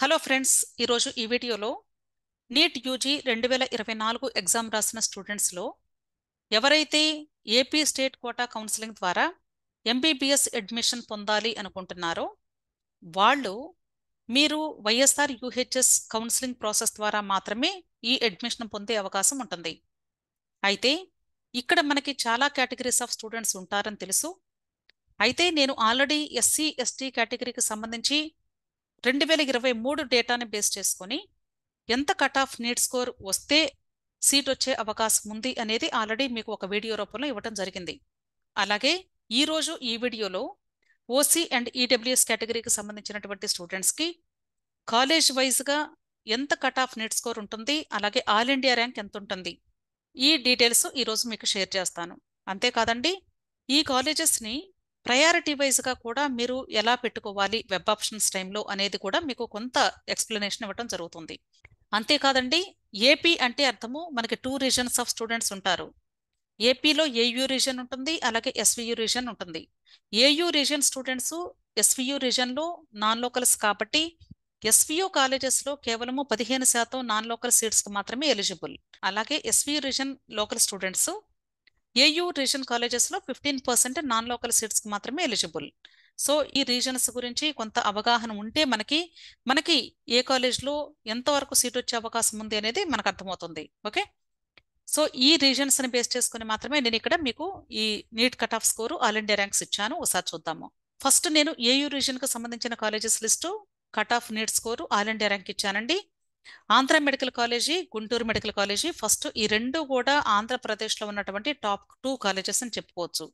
hello friends ఈరోజు ఈ వీడియోలో నీట్ యూజీ రెండు వేల ఇరవై నాలుగు ఎగ్జామ్ రాసిన స్టూడెంట్స్లో ఎవరైతే ఏపీ స్టేట్ కోటా కౌన్సిలింగ్ ద్వారా ఎంబీబీఎస్ అడ్మిషన్ పొందాలి అనుకుంటున్నారో వాళ్ళు మీరు వైఎస్ఆర్ యూహెచ్ఎస్ కౌన్సిలింగ్ ప్రాసెస్ ద్వారా మాత్రమే ఈ అడ్మిషన్ పొందే అవకాశం ఉంటుంది అయితే ఇక్కడ మనకి చాలా కేటగిరీస్ ఆఫ్ స్టూడెంట్స్ ఉంటారని తెలుసు అయితే నేను ఆల్రెడీ ఎస్సీ ఎస్టీ కేటగిరీకి సంబంధించి రెండు వేల ఇరవై మూడు డేటాని బేస్ చేసుకొని ఎంత కట్ ఆఫ్ నీట్ స్కోర్ వస్తే సీట్ వచ్చే అవకాశం ఉంది అనేది ఆల్రెడీ మీకు ఒక వీడియో రూపంలో ఇవ్వడం జరిగింది అలాగే ఈరోజు ఈ వీడియోలో ఓసీ అండ్ ఈడబ్ల్యూఎస్ కేటగిరీకి సంబంధించినటువంటి స్టూడెంట్స్కి కాలేజ్ వైజ్గా ఎంత కట్ ఆఫ్ నీట్ స్కోర్ ఉంటుంది అలాగే ఆల్ ఇండియా ర్యాంక్ ఎంత ఉంటుంది ఈ డీటెయిల్స్ ఈరోజు మీకు షేర్ చేస్తాను అంతేకాదండి ఈ కాలేజెస్ని ప్రయారిటీ వైజ్గా కూడా మీరు ఎలా పెట్టుకోవాలి వెబ్ ఆప్షన్స్ టైంలో అనేది కూడా మీకు కొంత ఎక్స్ప్లెనేషన్ ఇవ్వడం జరుగుతుంది అంతేకాదండి ఏపీ అంటే అర్థము మనకి టూ రీజన్స్ ఆఫ్ స్టూడెంట్స్ ఉంటారు ఏపీలో ఏయూ రీజన్ ఉంటుంది అలాగే ఎస్వియు రీజన్ ఉంటుంది ఏయూ రీజన్ స్టూడెంట్స్ ఎస్వియు రీజన్లో నాన్ లోకల్స్ కాబట్టి ఎస్వియు కాలేజెస్లో కేవలము పదిహేను శాతం నాన్ లోకల్ సీట్స్కి మాత్రమే ఎలిజిబుల్ అలాగే SVU region local students AU region కాలేజెస్లో ఫిఫ్టీన్ పర్సెంట్ నాన్ లోకల్ సీట్స్కి మాత్రమే ఎలిజిబుల్ సో ఈ రీజన్స్ గురించి కొంత అవగాహన ఉంటే మనకి మనకి ఏ కాలేజ్లో ఎంతవరకు సీట్ వచ్చే అవకాశం ఉంది అనేది మనకు అర్థమవుతుంది ఓకే సో ఈ రీజన్స్ని బేస్ చేసుకుని మాత్రమే నేను ఇక్కడ మీకు ఈ NEET cut off score all India ranks ఇచ్చాను ఒకసారి చూద్దాము ఫస్ట్ నేను ఏయూ రీజన్కు సంబంధించిన colleges list cut off NEET score all India rank ఇచ్చానండి Andhra medical college Guntur medical college first ఈ రెండు కూడా ఆంధ్రప్రదేశ్లో ఉన్నటువంటి టాప్ టూ కాలేజెస్ అని చెప్పుకోవచ్చు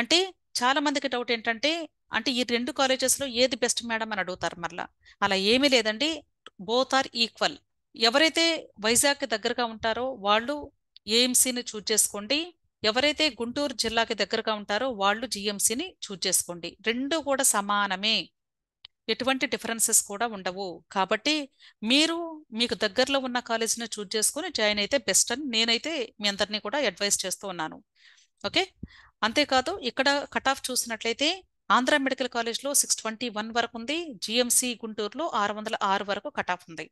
అంటే చాలా మందికి డౌట్ ఏంటంటే అంటే ఈ రెండు కాలేజెస్లో ఏది బెస్ట్ మేడం అని అడుగుతారు మరలా అలా ఏమీ లేదండి బోత్ ఆర్ ఈక్వల్ ఎవరైతే వైజాగ్కి దగ్గరగా ఉంటారో వాళ్ళు ఏఎంసీని చూజ్ చేసుకోండి ఎవరైతే గుంటూరు జిల్లాకి దగ్గరగా ఉంటారో వాళ్ళు జిఎంసీని చూజ్ చేసుకోండి రెండు కూడా సమానమే ఎటువంటి డిఫరెన్సెస్ కూడా ఉండవు కాబట్టి మీరు మీకు దగ్గరలో ఉన్న కాలేజీని చూజ్ చేసుకుని జాయిన్ అయితే బెస్ట్ అని నేనైతే మీ అందరినీ కూడా అడ్వైస్ చేస్తూ ఉన్నాను ఓకే అంతేకాదు ఇక్కడ కట్ ఆఫ్ చూసినట్లయితే ఆంధ్ర మెడికల్ కాలేజ్లో సిక్స్ ట్వంటీ వన్ వరకు ఉంది జిఎంసి గుంటూరులో ఆరు వందల ఆరు వరకు కట్ ఆఫ్ ఉంది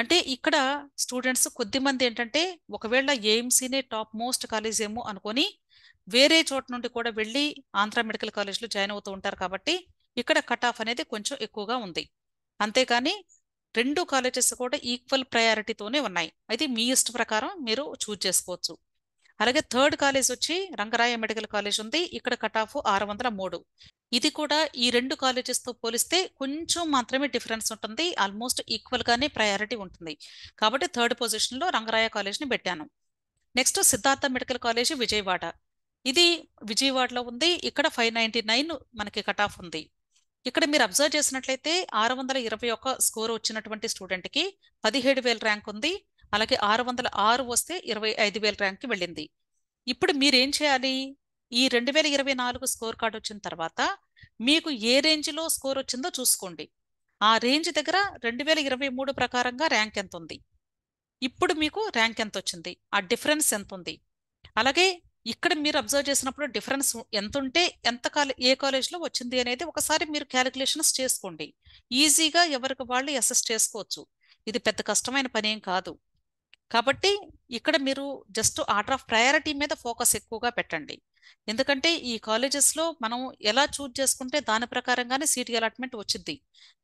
అంటే ఇక్కడ స్టూడెంట్స్ కొద్దిమంది ఏంటంటే ఒకవేళ ఏఎంసీనే టాప్ మోస్ట్ కాలేజ్ ఏమో అనుకొని వేరే చోట నుండి కూడా వెళ్ళి ఆంధ్ర మెడికల్ కాలేజ్లో జాయిన్ అవుతూ ఉంటారు కాబట్టి ఇక్కడ కట్ ఆఫ్ అనేది కొంచెం ఎక్కువగా ఉంది అంతేకాని రెండు కాలేజెస్ కూడా ఈక్వల్ ప్రయారిటీతోనే ఉన్నాయి అయితే మీ ఇష్ట ప్రకారం మీరు చూజ్ చేసుకోవచ్చు అలాగే థర్డ్ కాలేజ్ వచ్చి రంగరాయ మెడికల్ కాలేజ్ ఉంది ఇక్కడ కట్ ఆఫ్ ఆరు వందల మూడు ఇది కూడా ఈ రెండు కాలేజెస్తో పోలిస్తే కొంచెం మాత్రమే డిఫరెన్స్ ఉంటుంది ఆల్మోస్ట్ ఈక్వల్గానే ప్రయారిటీ ఉంటుంది కాబట్టి థర్డ్ పొజిషన్లో రంగరాయ కాలేజ్ని పెట్టాను next Siddhartha medical college Vijayawada ఇది విజయవాడలో ఉంది ఇక్కడ ఫైవ్ నైన్టీ నైన్ మనకి కట్ ఆఫ్ ఉంది ఇక్కడ మీరు అబ్జర్వ్ చేసినట్లయితే ఆరు వందల ఇరవై ఒక్క స్కోర్ వచ్చినటువంటి స్టూడెంట్కి పదిహేడు వేల ర్యాంక్ ఉంది అలాగే ఆరు వందల ఆరు వస్తే ఇరవై ఐదు వేల ర్యాంక్కి వెళ్ళింది ఇప్పుడు మీరేం చేయాలి ఈ రెండు వేల ఇరవై నాలుగు స్కోర్ కార్డు వచ్చిన తర్వాత మీకు ఏ రేంజ్లో స్కోర్ వచ్చిందో చూసుకోండి ఆ రేంజ్ దగ్గర రెండు వేల ఇరవై మూడు ప్రకారంగా ర్యాంక్ ఎంత ఉంది ఇప్పుడు మీకు ర్యాంక్ ఎంత వచ్చింది ఆ డిఫరెన్స్ ఎంత ఉంది అలాగే ఇక్కడ మీరు అబ్జర్వ్ చేసినప్పుడు డిఫరెన్స్ ఎంత ఉంటే ఎంత కాలే ఏ కాలేజ్లో వచ్చింది అనేది ఒకసారి మీరు క్యాలిక్యులేషన్స్ చేసుకోండి ఈజీగా ఎవరికి వాళ్ళు అసెస్ చేసుకోవచ్చు ఇది పెద్ద కష్టమైన పని ఏం కాదు కాబట్టి ఇక్కడ మీరు జస్ట్ ఆర్డర్ ఆఫ్ ప్రయారిటీ మీద ఫోకస్ ఎక్కువగా పెట్టండి ఎందుకంటే ఈ కాలేజెస్లో మనం ఎలా చూజ్ చేసుకుంటే దాని ప్రకారంగానే సీట్ అలాట్మెంట్ వచ్చింది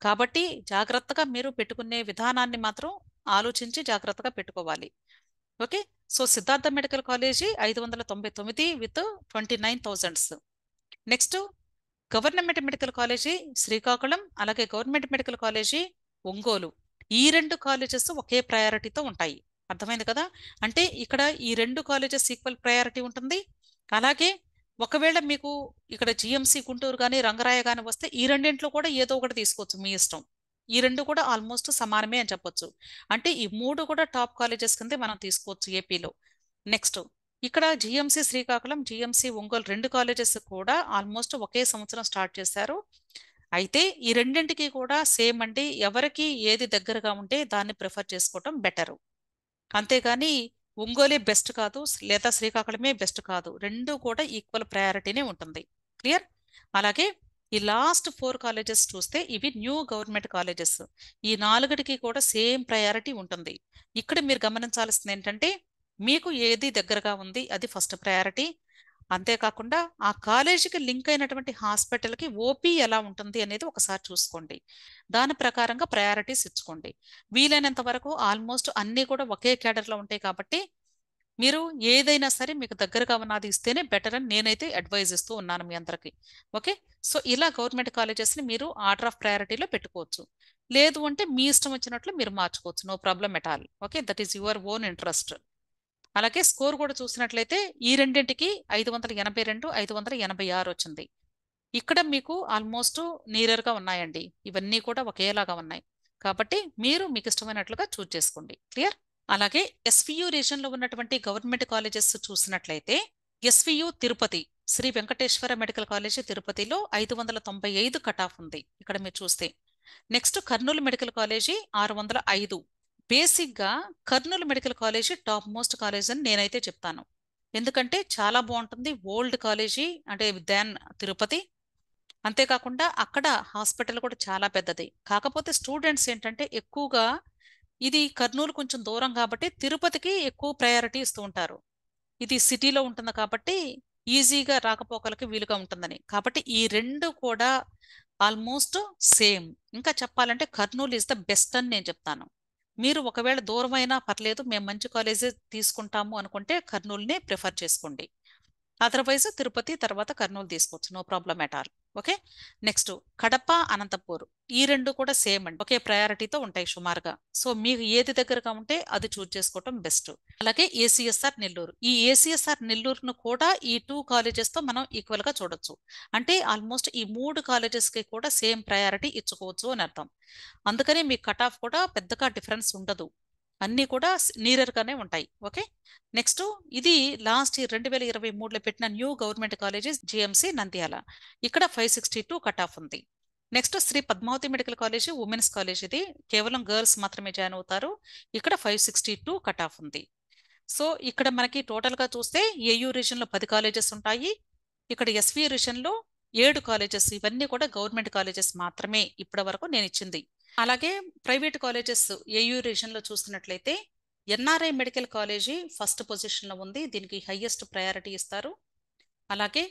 కాబట్టి జాగ్రత్తగా మీరు పెట్టుకునే విధానాన్ని మాత్రం ఆలోచించి జాగ్రత్తగా పెట్టుకోవాలి okay so Siddhartha medical college ఐదు వందల తొంభై తొమ్మిది with twenty nine thousands next government medical college Srikakulam అలాగే గవర్నమెంట్ మెడికల్ కాలేజీ ఒంగోలు ఈ రెండు కాలేజెస్ ఒకే ప్రయారిటీతో ఉంటాయి అర్థమైంది కదా అంటే ఇక్కడ ఈ రెండు కాలేజెస్ ఈక్వల్ ప్రయారిటీ ఉంటుంది అలాగే ఒకవేళ మీకు ఇక్కడ జిఎంసి గుంటూరు కానీ రంగరాయ కానీ వస్తే ఈ రెండింట్లో కూడా ఏదో ఒకటి తీసుకోవచ్చు మీ ఇష్టం ఈ రెండు కూడా ఆల్మోస్ట్ సమానమే అని చెప్పొచ్చు అంటే ఈ మూడు కూడా టాప్ కాలేజెస్ కింద మనం తీసుకోవచ్చు ఏపీలో నెక్స్ట్ ఇక్కడ జిఎంసి శ్రీకాకుళం జిఎంసి ఒంగోలు రెండు కాలేజెస్ కూడా ఆల్మోస్ట్ ఒకే సంవత్సరం స్టార్ట్ చేశారు అయితే ఈ రెండింటికి కూడా సేమ్ అండి ఎవరికి ఏది దగ్గరగా ఉంటే దాన్ని ప్రిఫర్ చేసుకోవటం బెటరు అంతేగాని ఒంగోలే బెస్ట్ కాదు లేదా శ్రీకాకుళమే బెస్ట్ కాదు రెండు కూడా ఈక్వల్ ప్రయారిటీనే ఉంటుంది క్లియర్ అలాగే ఈ లాస్ట్ ఫోర్ కాలేజెస్ చూస్తే ఇవి న్యూ గవర్నమెంట్ కాలేజెస్ ఈ నాలుగటికి కూడా సేమ్ ప్రయారిటీ ఉంటుంది ఇక్కడ మీరు గమనించాల్సింది ఏంటంటే మీకు ఏది దగ్గరగా ఉంది అది ఫస్ట్ ప్రయారిటీ అంతేకాకుండా ఆ కాలేజీకి లింక్ అయినటువంటి హాస్పిటల్కి ఓపీ ఎలా ఉంటుంది అనేది ఒకసారి చూసుకోండి దాని ప్రకారంగా ప్రయారిటీస్ ఇచ్చుకోండి వీలైనంత వరకు ఆల్మోస్ట్ అన్నీ కూడా ఒకే క్యాడర్లో ఉంటాయి కాబట్టి మీరు ఏదైనా సరే మీకు దగ్గరగా ఉన్నది ఇస్తేనే బెటర్ అని నేనైతే అడ్వైజ్ ఇస్తూ ఉన్నాను మీ అందరికి ఓకే సో ఇలా గవర్నమెంట్ కాలేజెస్ని మీరు ఆర్డర్ ఆఫ్ ప్రయారిటీలో పెట్టుకోవచ్చు లేదు అంటే మీ ఇష్టం వచ్చినట్లు మీరు మార్చుకోవచ్చు no problem at all okay that is your own interest అలాగే స్కోర్ కూడా చూసినట్లయితే ఈ రెండింటికి ఐదు వందల ఎనభై రెండు ఐదు వందల ఎనభై ఆరు వచ్చింది ఇక్కడ మీకు ఆల్మోస్ట్ నీరర్గా ఉన్నాయండి ఇవన్నీ కూడా ఒకేలాగా ఉన్నాయి కాబట్టి మీరు మీకు ఇష్టమైనట్లుగా చూజ్ చేసుకోండి క్లియర్ అలాగే ఎస్వియు రీజన్లో ఉన్నటువంటి గవర్నమెంట్ కాలేజెస్ చూసినట్లయితే SVU Tirupati Sri Venkateswara medical college తిరుపతిలో ఐదు వందల తొంభై ఐదు కట్ ఆఫ్ ఉంది ఇక్కడ మీరు చూస్తే నెక్స్ట్ కర్నూలు మెడికల్ కాలేజీ ఆరు వందల ఐదు బేసిక్గా Kurnool medical college top most college అని నేనైతే చెప్తాను ఎందుకంటే చాలా బాగుంటుంది ఓల్డ్ కాలేజీ అంటే దాన్ తిరుపతి అంతేకాకుండా అక్కడ హాస్పిటల్ కూడా చాలా పెద్దది కాకపోతే స్టూడెంట్స్ ఏంటంటే ఎక్కువగా ఇది కర్నూలు కొంచెం దూరం కాబట్టి తిరుపతికి ఎక్కువ ప్రయారిటీ ఇస్తూ ఉంటారు ఇది సిటీలో ఉంటుంది కాబట్టి ఈజీగా రాకపోకలకి వీలుగా ఉంటుందని కాబట్టి ఈ రెండు కూడా ఆల్మోస్ట్ సేమ్ ఇంకా చెప్పాలంటే కర్నూలు ఈజ్ ద బెస్ట్ అని నేను చెప్తాను మీరు ఒకవేళ దూరమైనా పర్లేదు మేము మంచి కాలేజీ తీసుకుంటాము అనుకుంటే కర్నూలునే ప్రిఫర్ చేసుకోండి అదర్వైజ్ తిరుపతి తర్వాత కర్నూలు తీసుకోవచ్చు no problem at all okay next Kadapa Anantapur ఈ రెండు కూడా సేమ్ అండి ఒకే ప్రయారిటీతో ఉంటాయి సుమారుగా సో మీకు ఏది దగ్గరగా ఉంటే అది చూజ్ చేసుకోవటం బెస్ట్ అలాగే ఏసీఎస్ఆర్ నెల్లూరు ఈ ఏసీఎస్ఆర్ నెల్లూరును కూడా ఈ టూ కాలేజెస్తో మనం ఈక్వల్ గా చూడొచ్చు అంటే ఆల్మోస్ట్ ఈ మూడు కాలేజెస్కి కూడా సేమ్ ప్రయారిటీ ఇచ్చుకోవచ్చు అని అర్థం అందుకని మీ కట్ ఆఫ్ కూడా పెద్దగా డిఫరెన్స్ ఉండదు అన్నీ కూడా నీరర్గానే ఉంటాయి ఓకే నెక్స్ట్ ఇది లాస్ట్ ఇయర్ రెండు వేల ఇరవై మూడులో పెట్టిన new government colleges GMC Nandyal ఇక్కడ five sixty two cut off ఉంది next Sri Padmavathi medical college women's college ఇది కేవలం గర్ల్స్ మాత్రమే జాయిన్ అవుతారు ఇక్కడ five sixty two cut off ఉంది సో ఇక్కడ మనకి టోటల్గా చూస్తే ఏయూ రీజన్లో పది కాలేజెస్ ఉంటాయి ఇక్కడ ఎస్వి రీజన్లో ఏడు కాలేజెస్ ఇవన్నీ కూడా గవర్నమెంట్ కాలేజెస్ మాత్రమే ఇప్పటి వరకు నేను ఇచ్చింది అలాగే ప్రైవేట్ కాలేజెస్ ఏయూ రీజన్లో చూసినట్లయితే ఎన్ఆర్ఐ మెడికల్ కాలేజీ ఫస్ట్ పొజిషన్లో ఉంది దీనికి హయ్యెస్ట్ ప్రయారిటీ ఇస్తారు అలాగే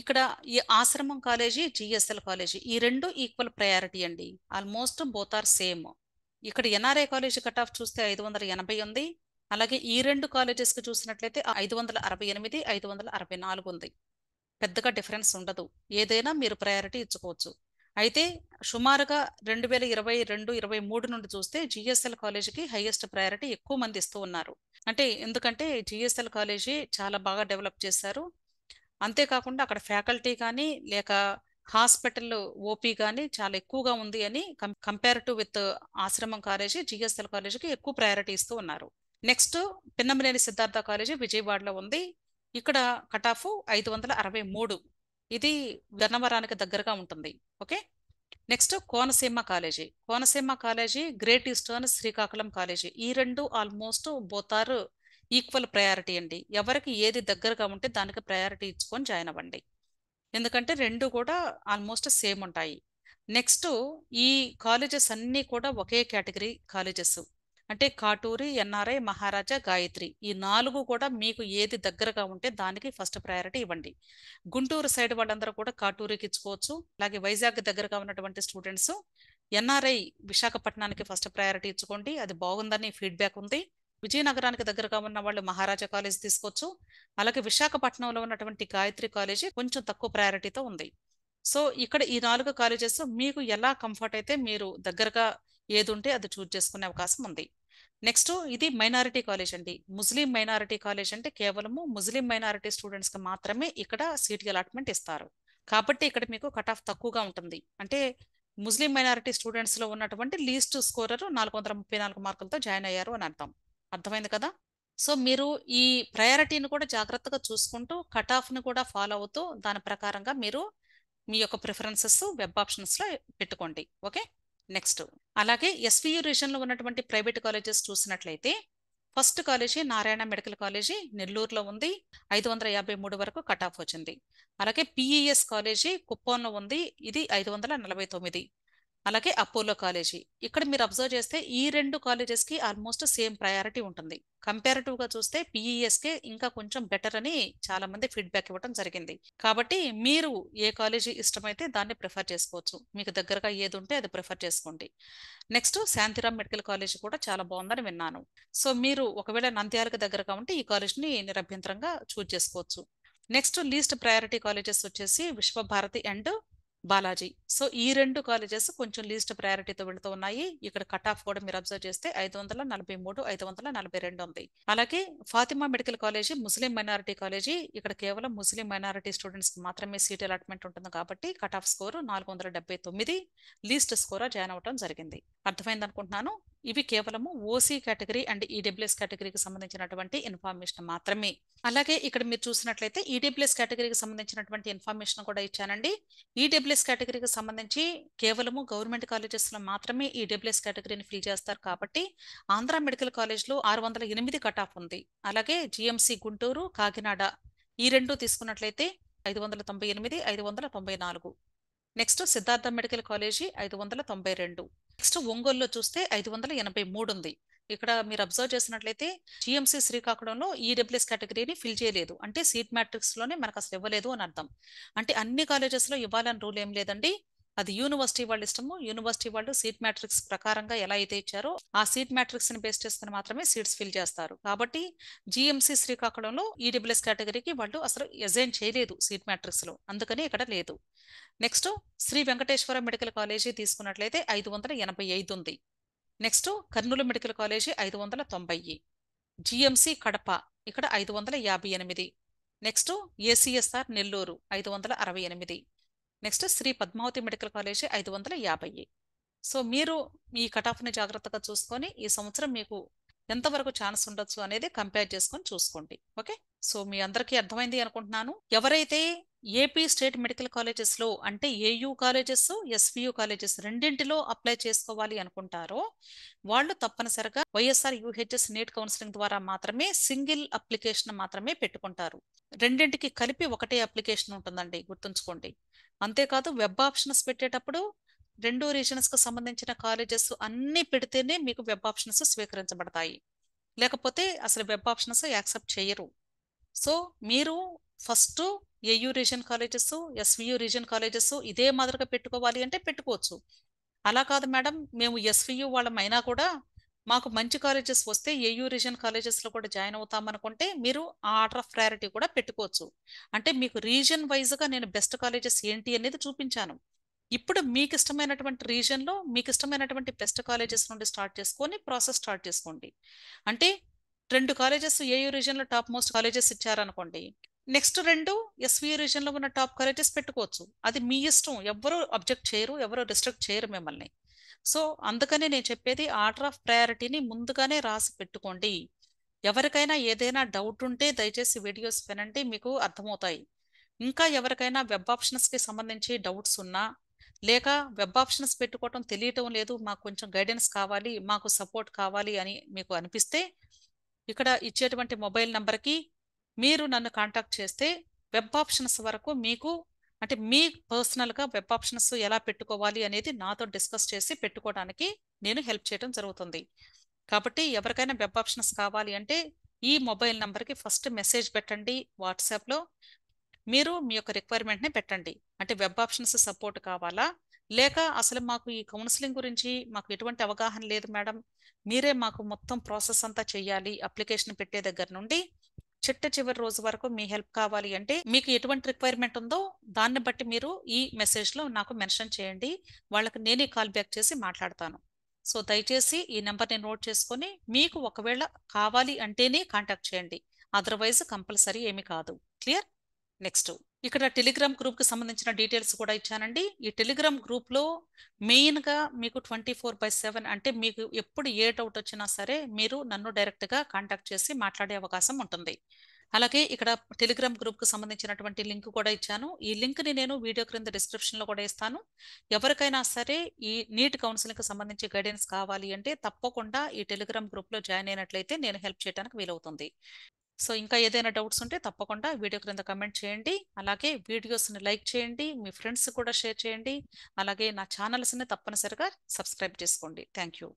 ఇక్కడ ఈ ఆశ్రమం కాలేజీ జిఎస్ఎల్ కాలేజీ ఈ రెండు ఈక్వల్ ప్రయారిటీ అండి ఆల్మోస్ట్ బోత్ ఆర్ సేమ్ ఇక్కడ ఎన్ఆర్ఐ కాలేజీ కట్ ఆఫ్ చూస్తే ఐదు వందల ఎనభై ఉంది అలాగే ఈ రెండు కాలేజెస్కి చూసినట్లయితే ఐదు వందల అరవై ఎనిమిది ఐదు వందల అరవై నాలుగు ఉంది పెద్దగా డిఫరెన్స్ ఉండదు ఏదైనా మీరు ప్రయారిటీ ఇచ్చుకోవచ్చు అయితే సుమారుగా రెండు వేల ఇరవై రెండు ఇరవై మూడు నుండి చూస్తే జిఎస్ఎల్ కాలేజీకి హైయెస్ట్ ప్రయారిటీ ఎక్కువ మంది ఇస్తూ ఉన్నారు అంటే ఎందుకంటే జిఎస్ఎల్ కాలేజీ చాలా బాగా డెవలప్ చేశారు అంతేకాకుండా అక్కడ ఫ్యాకల్టీ కానీ లేక హాస్పిటల్ ఓపీ కానీ చాలా ఎక్కువగా ఉంది అని compare to with Ashram college GSL కాలేజీకి ఎక్కువ ప్రయారిటీ ఇస్తూ ఉన్నారు నెక్స్ట్ పిన్నమలేని సిద్ధార్థ కాలేజీ విజయవాడలో ఉంది ఇక్కడ కటాఫ్ ఐదు వందల అరవై మూడు ఇది గన్నవరానికి దగ్గరగా ఉంటుంది okay next Konaseema college Konaseema college great eastern Srikakulam college ఈ రెండు ఆల్మోస్ట్ బోతారు ఈక్వల్ ప్రయారిటీ అండి ఎవరికి ఏది దగ్గరగా ఉంటే దానికి ప్రయారిటీ ఇచ్చుకొని జాయిన్ అవ్వండి ఎందుకంటే రెండు కూడా ఆల్మోస్ట్ సేమ్ ఉంటాయి నెక్స్ట్ ఈ కాలేజెస్ అన్నీ కూడా ఒకే కేటగిరీ కాలేజెస్ అంటే కాటూరి ఎన్ఆర్ఐ మహారాజా గాయత్రి ఈ నాలుగు కూడా మీకు ఏది దగ్గరగా ఉంటే దానికి ఫస్ట్ ప్రయారిటీ ఇవ్వండి గుంటూరు సైడ్ వాళ్ళందరూ కూడా కాటూరికి ఇచ్చుకోవచ్చు అలాగే వైజాగ్ దగ్గరగా ఉన్నటువంటి స్టూడెంట్స్ ఎన్ఆర్ఐ విశాఖపట్నానికి ఫస్ట్ ప్రయారిటీ ఇచ్చుకోండి అది బాగుందని ఫీడ్బ్యాక్ ఉంది విజయనగరానికి దగ్గరగా ఉన్న వాళ్ళు మహారాజా కాలేజ్ తీసుకోవచ్చు అలాగే విశాఖపట్నంలో ఉన్నటువంటి గాయత్రి కాలేజీ కొంచెం తక్కువ ప్రయారిటీతో ఉంది సో ఇక్కడ ఈ నాలుగు కాలేజెస్ మీకు ఎలా కంఫర్ట్ అయితే మీరు దగ్గరగా ఏది ఉంటే అది చూజ్ చేసుకునే అవకాశం ఉంది నెక్స్ట్ ఇది మైనారిటీ కాలేజ్ అండి ముస్లిం మైనారిటీ కాలేజ్ అంటే కేవలము ముస్లిం మైనారిటీ స్టూడెంట్స్కి మాత్రమే ఇక్కడ సీట్ అలాట్మెంట్ ఇస్తారు కాబట్టి ఇక్కడ మీకు కట్ ఆఫ్ తక్కువగా ఉంటుంది అంటే ముస్లిం మైనారిటీ స్టూడెంట్స్లో ఉన్నటువంటి లీస్ట్ స్కోరరు నాలుగు వందల ముప్పై నాలుగు మార్కులతో జాయిన్ అయ్యారు అని అర్థం అర్థమైంది కదా సో మీరు ఈ ప్రయారిటీని కూడా జాగ్రత్తగా చూసుకుంటూ కట్ ఆఫ్ని కూడా ఫాలో అవుతూ దాని ప్రకారంగా మీరు మీ యొక్క ప్రిఫరెన్సెస్ వెబ్ ఆప్షన్స్లో పెట్టుకోండి ఓకే నెక్స్ట్ అలాగే ఎస్వియు రీజన్లో ఉన్నటువంటి ప్రైవేట్ కాలేజెస్ చూసినట్లయితే first college Narayana medical college నెల్లూరులో ఉంది ఐదు వందల యాభై మూడు వరకు కట్ ఆఫ్ వచ్చింది అలాగే పిఈఎస్ e కాలేజీ కుప్పంలో ఉంది ఇది ఐదు వందల నలభై తొమ్మిది అలాగే అపోలో కాలేజీ ఇక్కడ మీరు అబ్జర్వ్ చేస్తే ఈ రెండు కాలేజెస్కి ఆల్మోస్ట్ సేమ్ ప్రయారిటీ ఉంటుంది కంపారిటివ్గా చూస్తే పిఈఎస్కే ఇంకా కొంచెం బెటర్ అని చాలా మంది ఫీడ్బ్యాక్ ఇవ్వడం జరిగింది కాబట్టి మీరు ఏ కాలేజీ ఇష్టమైతే దాన్ని ప్రిఫర్ చేసుకోవచ్చు మీకు దగ్గరగా ఏది ఉంటే అది ప్రిఫర్ చేసుకోండి నెక్స్ట్ శాంతిరామ్ మెడికల్ కాలేజ్ కూడా చాలా బాగుందని విన్నాను సో మీరు ఒకవేళ నంద్యాలకు దగ్గరగా ఉంటే ఈ కాలేజ్ని నిరభ్యంతరంగా చూజ్ చేసుకోవచ్చు నెక్స్ట్ లీస్ట్ ప్రయారిటీ కాలేజెస్ వచ్చేసి విశ్వభారతి అండ్ బాలాజీ సో ఈ రెండు కాలేజెస్ కొంచెం లీస్ట్ ప్రయారిటీతో వెళుతూ ఉన్నాయి ఇక్కడ కట్ ఆఫ్ కూడా మీరు అబ్జర్వ్ చేస్తే ఐదు వందల నలభై మూడు ఐదు వందల నలభై రెండు ఉంది అలాగే Fatima medical college Muslim minority college ఇక్కడ కేవలం ముస్లిం మైనారిటీ స్టూడెంట్స్ మాత్రమే సీట్ అలాట్మెంట్ ఉంటుంది కాబట్టి కట్ ఆఫ్ స్కోరు నాలుగు వందల డెబ్బై తొమ్మిది లీస్ట్ స్కోర్ జాయిన్ అవ్వడం జరిగింది అర్థమైంది అనుకుంటున్నాను ఇవి కేవలము OC category and EWS e కేటగిరీకి సంబంధించినటువంటి ఇన్ఫర్మేషన్ మాత్రమే అలాగే ఇక్కడ మీరు చూసినట్లయితే ఈడబ్ల్యూఎస్ e కేటగిరీకి సంబంధించినటువంటి ఇన్ఫర్మేషన్ కూడా ఇచ్చానండి ఈడబ్ల్యూఎస్ e కేటగిరీకి సంబంధించి కేవలము గవర్నమెంట్ కాలేజెస్లో మాత్రమే ఈడబ్ల్యూఎస్ కేటగిరీని ఫిల్ చేస్తారు కాబట్టి ఆంధ్ర మెడికల్ కాలేజ్లో ఆరు వందల ఎనిమిది కట్ ఆఫ్ ఉంది అలాగే జిఎంసి గుంటూరు కాకినాడ ఈ రెండు తీసుకున్నట్లయితే ఐదు వందల తొంభై ఎనిమిది ఐదు వందల తొంభై నాలుగు నెక్స్ట్ సిద్ధార్థ మెడికల్ కాలేజీ ఐదు వందల తొంభై రెండు నెక్స్ట్ ఒంగోలులో చూస్తే ఐదు వందల ఎనభై మూడు ఉంది ఇక్కడ మీరు అబ్జర్వ్ చేసినట్లయితే జిఎంసీ శ్రీకాకుళంలో ఈడబ్ల్యూఎస్ కేటగిరీని ఫిల్ చేయలేదు అంటే సీట్ మ్యాట్రిక్స్ లోనే మనకు అసలు ఇవ్వలేదు అని అర్థం అంటే అన్ని కాలేజెస్ లో ఇవ్వాలని రూల్ ఏం లేదండి అది యూనివర్సిటీ వాళ్ళు ఇష్టము యూనివర్సిటీ వాళ్ళు సీట్ మ్యాట్రిక్స్ ప్రకారంగా ఎలా అయితే ఇచ్చారో ఆ సీట్ మ్యాట్రిక్స్ ని బేస్ చేసుకుని మాత్రమే సీట్స్ ఫిల్ చేస్తారు కాబట్టి జిఎంసీ శ్రీకాకుళంలో ఈడబ్ల్యూఎస్ కేటగిరీకి వాళ్ళు అసలు ఎజైన్ చేయలేదు సీట్ మ్యాట్రిక్స్ లో అందుకని ఇక్కడ లేదు next Sri Venkateswara medical college తీసుకున్నట్లయితే ఐదు వందల ఎనభై ఐదు ఉంది నెక్స్ట్ కర్నూలు మెడికల్ కాలేజీ ఐదు వందల తొంభై జిఎంసి కడప ఇక్కడ ఐదు వందల యాభై ఎనిమిది నెక్స్ట్ ఏసీఎస్ఆర్ నెల్లూరు ఐదు వందల అరవై ఎనిమిది next Sri Padmavathi medical college ఐదు వందల యాభై సో మీరు మీ కటాఫ్ని జాగ్రత్తగా చూసుకొని ఈ సంవత్సరం మీకు ఎంతవరకు ఛాన్స్ ఉండొచ్చు అనేది కంపేర్ చేసుకొని చూసుకోండి ఓకే సో మీ అందరికీ అర్థమైంది అనుకుంటున్నాను ఎవరైతే ఏపీ స్టేట్ మెడికల్ కాలేజెస్లో అంటే ఏయూ కాలేజెస్ ఎస్వియు కాలేజెస్ రెండింటిలో అప్లై చేసుకోవాలి అనుకుంటారో వాళ్ళు తప్పనిసరిగా వైఎస్ఆర్ యూహెచ్ఎస్ నీట్ కౌన్సిలింగ్ ద్వారా మాత్రమే సింగిల్ అప్లికేషన్ మాత్రమే పెట్టుకుంటారు రెండింటికి కలిపి ఒకటే అప్లికేషన్ ఉంటుందండి గుర్తుంచుకోండి అంతేకాదు వెబ్ ఆప్షన్స్ పెట్టేటప్పుడు రెండు కు సంబంధించిన కాలేజెస్ అన్నీ పెడితేనే మీకు వెబ్ ఆప్షన్స్ స్వీకరించబడతాయి లేకపోతే అసలు వెబ్ ఆప్షన్స్ యాక్సెప్ట్ చేయరు సో మీరు first AU region colleges SVU region colleges ఇదే మాదిరిగా పెట్టుకోవాలి అంటే పెట్టుకోవచ్చు అలా కాదు మేడం మేము ఎస్వియు వాళ్ళమైనా కూడా మాకు మంచి కాలేజెస్ వస్తే ఏయూ రీజన్ కాలేజెస్లో కూడా జాయిన్ అవుతామనుకుంటే మీరు ఆ ఆర్డర్ ఆఫ్ ప్రయారిటీ కూడా పెట్టుకోవచ్చు అంటే మీకు రీజన్ వైజ్గా నేను బెస్ట్ కాలేజెస్ ఏంటి అనేది చూపించాను ఇప్పుడు మీకు ఇష్టమైనటువంటి రీజన్లో మీకు ఇష్టమైనటువంటి బెస్ట్ కాలేజెస్ నుండి స్టార్ట్ చేసుకొని ప్రాసెస్ స్టార్ట్ చేసుకోండి అంటే రెండు కాలేజెస్ ఏయూ రీజన్లో టాప్ మోస్ట్ కాలేజెస్ ఇచ్చారనుకోండి నెక్స్ట్ రెండు ఎస్వీ రీజన్లో ఉన్న టాప్ కాలేజెస్ పెట్టుకోవచ్చు అది మీ ఇష్టం ఎవరు అబ్జెక్ట్ చేయరు ఎవరు రిస్ట్రిక్ట్ చేయరు మిమ్మల్ని సో అందుకనే నేను చెప్పేది ఆర్డర్ ఆఫ్ ప్రయారిటీని ముందుగానే రాసి పెట్టుకోండి ఎవరికైనా ఏదైనా డౌట్ ఉంటే దయచేసి వీడియోస్ వినండి మీకు అర్థమవుతాయి ఇంకా ఎవరికైనా వెబ్ ఆప్షన్స్కి సంబంధించి డౌట్స్ ఉన్నా లేక వెబ్ ఆప్షన్స్ పెట్టుకోవటం తెలియటం లేదు మాకు కొంచెం గైడెన్స్ కావాలి మాకు సపోర్ట్ కావాలి అని మీకు అనిపిస్తే ఇక్కడ ఇచ్చేటువంటి మొబైల్ నెంబర్కి మీరు నన్ను కాంటాక్ట్ చేస్తే వెబ్ ఆప్షన్స్ వరకు మీకు అంటే మీ పర్సనల్గా వెబ్ ఆప్షన్స్ ఎలా పెట్టుకోవాలి అనేది నాతో డిస్కస్ చేసి పెట్టుకోవడానికి నేను హెల్ప్ చేయడం జరుగుతుంది కాబట్టి ఎవరికైనా వెబ్ ఆప్షన్స్ కావాలి అంటే ఈ మొబైల్ నెంబర్కి ఫస్ట్ మెసేజ్ పెట్టండి వాట్సాప్లో మీరు మీ యొక్క రిక్వైర్మెంట్ని పెట్టండి అంటే వెబ్ ఆప్షన్స్ సపోర్ట్ కావాలా లేక అసలు మాకు ఈ కౌన్సిలింగ్ గురించి మాకు ఎటువంటి అవగాహన లేదు మేడం మీరే మాకు మొత్తం ప్రాసెస్ అంతా చేయాలి అప్లికేషన్ పెట్టే దగ్గర నుండి చిట్ట చివరి రోజు వరకు మీ హెల్ప్ కావాలి అంటే మీకు ఎటువంటి రిక్వైర్మెంట్ ఉందో దాన్ని బట్టి మీరు ఈ మెసేజ్లో నాకు మెన్షన్ చేయండి వాళ్ళకి నేనే కాల్ బ్యాక్ చేసి మాట్లాడతాను సో దయచేసి ఈ నెంబర్ని నోట్ చేసుకొని మీకు ఒకవేళ కావాలి అంటేనే కాంటాక్ట్ చేయండి అదర్వైజ్ కంపల్సరీ ఏమి కాదు క్లియర్ నెక్స్ట్ ఇక్కడ టెలిగ్రామ్ గ్రూప్కి సంబంధించిన డీటెయిల్స్ కూడా ఇచ్చానండి ఈ టెలిగ్రామ్ గ్రూప్లో మెయిన్గా మీకు ట్వంటీ ఫోర్ బై సెవెన్ అంటే మీకు ఎప్పుడు ఏ డౌట్ వచ్చినా సరే మీరు నన్ను డైరెక్ట్గా కాంటాక్ట్ చేసి మాట్లాడే అవకాశం ఉంటుంది అలాగే ఇక్కడ టెలిగ్రామ్ గ్రూప్కి సంబంధించినటువంటి లింక్ కూడా ఇచ్చాను ఈ లింక్ని నేను వీడియో క్రింద డిస్క్రిప్షన్లో కూడా ఇస్తాను ఎవరికైనా సరే ఈ నీట్ కౌన్సిలింగ్కి సంబంధించి గైడెన్స్ కావాలి అంటే తప్పకుండా ఈ టెలిగ్రామ్ గ్రూప్లో జాయిన్ అయినట్లయితే నేను హెల్ప్ చేయడానికి వీలవుతుంది సో ఇంకా ఏదైనా డౌట్స్ ఉంటే తప్పకుండా వీడియో క్రింద కమెంట్ చేయండి అలాగే వీడియోస్ని లైక్ చేయండి మీ ఫ్రెండ్స్ కూడా షేర్ చేయండి అలాగే నా ఛానల్స్ని తప్పనిసరిగా సబ్స్క్రైబ్ చేసుకోండి థ్యాంక్ యూ